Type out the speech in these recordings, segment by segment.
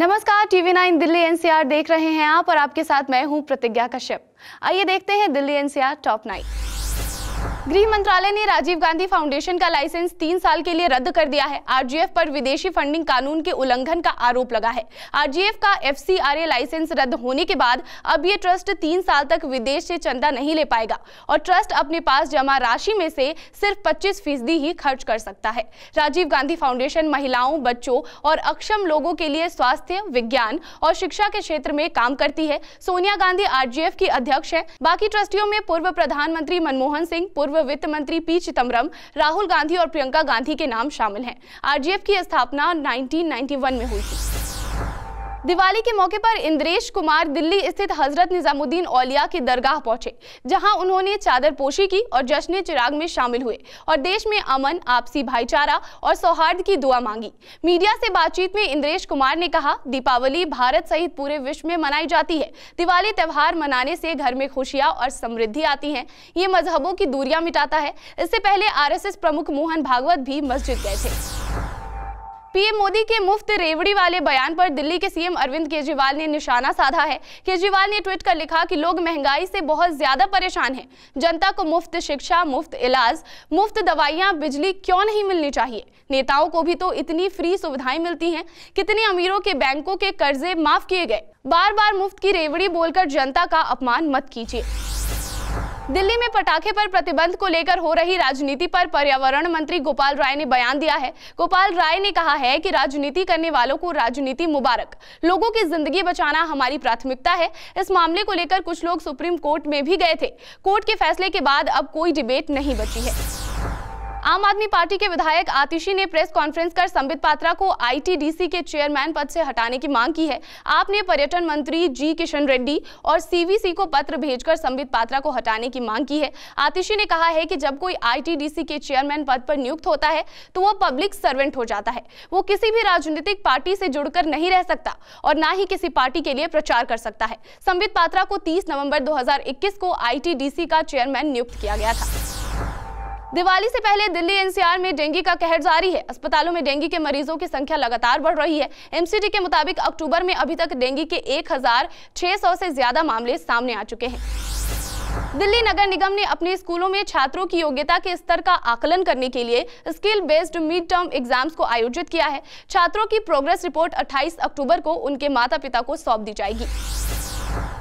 नमस्कार TV nine Delhi NCR देख रहे हैं आप और आपके साथ मैं हूं प्रतिज्ञा कश्यप आइए देखते हैं दिल्ली एनसीआर टॉप नाइन गृह मंत्रालय ने राजीव गांधी फाउंडेशन का लाइसेंस तीन साल के लिए रद्द कर दिया है आरजीएफ पर विदेशी फंडिंग कानून के उल्लंघन का आरोप लगा है आरजीएफ का एफसीआरए लाइसेंस रद्द होने के बाद अब ये ट्रस्ट तीन साल तक विदेश से चंदा नहीं ले पाएगा और ट्रस्ट अपने पास जमा राशि में से सिर्फ पच्चीस फीसदी ही खर्च कर सकता है राजीव गांधी फाउंडेशन महिलाओं बच्चों और अक्षम लोगों के लिए स्वास्थ्य विज्ञान और शिक्षा के क्षेत्र में काम करती है सोनिया गांधी आरजीएफ की अध्यक्ष है बाकी ट्रस्टियों में पूर्व प्रधानमंत्री मनमोहन सिंह पूर्व पूर्व वित्त मंत्री पी चिदम्बरम राहुल गांधी और प्रियंका गांधी के नाम शामिल हैं आरजीएफ की स्थापना 1991 में हुई थी दिवाली के मौके पर इंद्रेश कुमार दिल्ली स्थित हजरत निजामुद्दीन औलिया की दरगाह पहुंचे जहां उन्होंने चादर पोशी की और जश्न चिराग में शामिल हुए और देश में अमन आपसी भाईचारा और सौहार्द की दुआ मांगी मीडिया से बातचीत में इंद्रेश कुमार ने कहा दीपावली भारत सहित पूरे विश्व में मनाई जाती है दिवाली त्यौहार मनाने से घर में खुशियाँ और समृद्धि आती है ये मजहबों की दूरिया मिटाता है इससे पहले आर प्रमुख मोहन भागवत भी मस्जिद गए थे पीएम मोदी के मुफ्त रेवड़ी वाले बयान पर दिल्ली के सीएम अरविंद केजरीवाल ने निशाना साधा है केजरीवाल ने ट्वीट कर लिखा कि लोग महंगाई से बहुत ज्यादा परेशान हैं जनता को मुफ्त शिक्षा मुफ्त इलाज मुफ्त दवाइयां बिजली क्यों नहीं मिलनी चाहिए नेताओं को भी तो इतनी फ्री सुविधाएं मिलती है कितने अमीरों के बैंकों के कर्जे माफ किए गए बार बार मुफ्त की रेवड़ी बोलकर जनता का अपमान मत कीजिए दिल्ली में पटाखे पर प्रतिबंध को लेकर हो रही राजनीति पर पर्यावरण मंत्री गोपाल राय ने बयान दिया है गोपाल राय ने कहा है कि राजनीति करने वालों को राजनीति मुबारक लोगों की जिंदगी बचाना हमारी प्राथमिकता है इस मामले को लेकर कुछ लोग सुप्रीम कोर्ट में भी गए थे कोर्ट के फैसले के बाद अब कोई डिबेट नहीं बची है आम आदमी पार्टी के विधायक आतिशी ने प्रेस कॉन्फ्रेंस कर संबित पात्रा को आईटीडीसी के चेयरमैन पद से हटाने की मांग की है आपने पर्यटन मंत्री जी किशन रेड्डी और सीवीसी को पत्र भेजकर संबित पात्रा को हटाने की मांग की है आतिशी ने कहा है कि जब कोई आईटीडीसी के चेयरमैन पद पर नियुक्त होता है तो वो पब्लिक सर्वेंट हो जाता है वो किसी भी राजनीतिक पार्टी से जुड़कर नहीं रह सकता और ना ही किसी पार्टी के लिए प्रचार कर सकता है संबित पात्रा को तीस नवम्बर दो को आई का चेयरमैन नियुक्त किया गया था दिवाली से पहले दिल्ली एनसीआर में डेंगू का कहर जारी है अस्पतालों में डेंगू के मरीजों की संख्या लगातार बढ़ रही है एमसीडी के मुताबिक अक्टूबर में अभी तक डेंगू के 1,600 से ज्यादा मामले सामने आ चुके हैं दिल्ली नगर निगम ने अपने स्कूलों में छात्रों की योग्यता के स्तर का आकलन करने के लिए skill based mid term exams को आयोजित किया है छात्रों की प्रोग्रेस रिपोर्ट 28 अक्टूबर को उनके माता पिता को सौंप दी जाएगी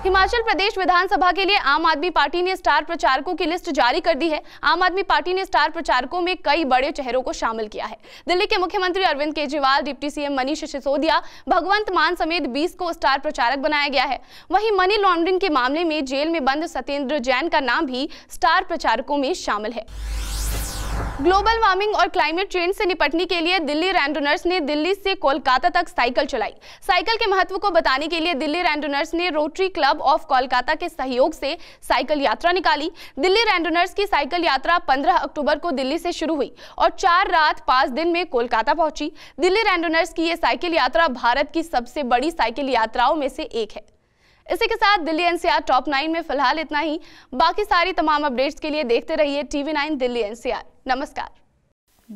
हिमाचल प्रदेश विधानसभा के लिए आम आदमी पार्टी ने स्टार प्रचारकों की लिस्ट जारी कर दी है आम आदमी पार्टी ने स्टार प्रचारकों में कई बड़े चेहरों को शामिल किया है दिल्ली के मुख्यमंत्री अरविंद केजरीवाल डिप्टी सीएम मनीष सिसोदिया भगवंत मान समेत 20 को स्टार प्रचारक बनाया गया है वहीं मनी लॉन्ड्रिंग के मामले में जेल में बंद सत्येंद्र जैन का नाम भी स्टार प्रचारकों में शामिल है ग्लोबल वार्मिंग और क्लाइमेट चेंज से निपटने के लिए दिल्ली रैंडोनर्स ने दिल्ली से कोलकाता तक साइकिल चलाई साइकिल के महत्व को बताने के लिए दिल्ली रैंडोनर्स ने रोटरी क्लब ऑफ कोलकाता के सहयोग से साइकिल यात्रा निकाली दिल्ली रैंडोनर्स की साइकिल यात्रा 15 अक्टूबर को दिल्ली से शुरू हुई और चार रात पांच दिन में कोलकाता पहुंची दिल्ली रैंडोनर्स की ये साइकिल यात्रा भारत की सबसे बड़ी साइकिल यात्राओं में से एक है इसी के साथ दिल्ली एनसीआर टॉप नाइन में फिलहाल इतना ही बाकी सारी तमाम अपडेट्स के लिए देखते रहिए टीवी नाइन दिल्ली एनसीआर नमस्कार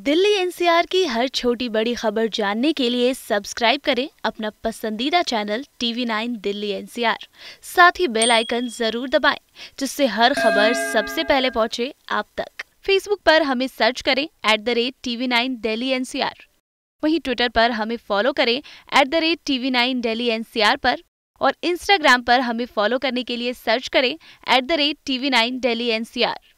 दिल्ली एनसीआर की हर छोटी बड़ी खबर जानने के लिए सब्सक्राइब करें अपना पसंदीदा channel TV nine Delhi NCR साथ ही बेल आइकन जरूर दबाएं जिससे हर खबर सबसे पहले पहुंचे आप तक फेसबुक पर हमें सर्च करें at the rate TV nine Delhi NCR वहीं ट्विटर पर हमें फॉलो करें at the rate TV nine Delhi NCR पर और इंस्टाग्राम पर हमें फॉलो करने के लिए सर्च करें at the rate TV nine Delhi NCR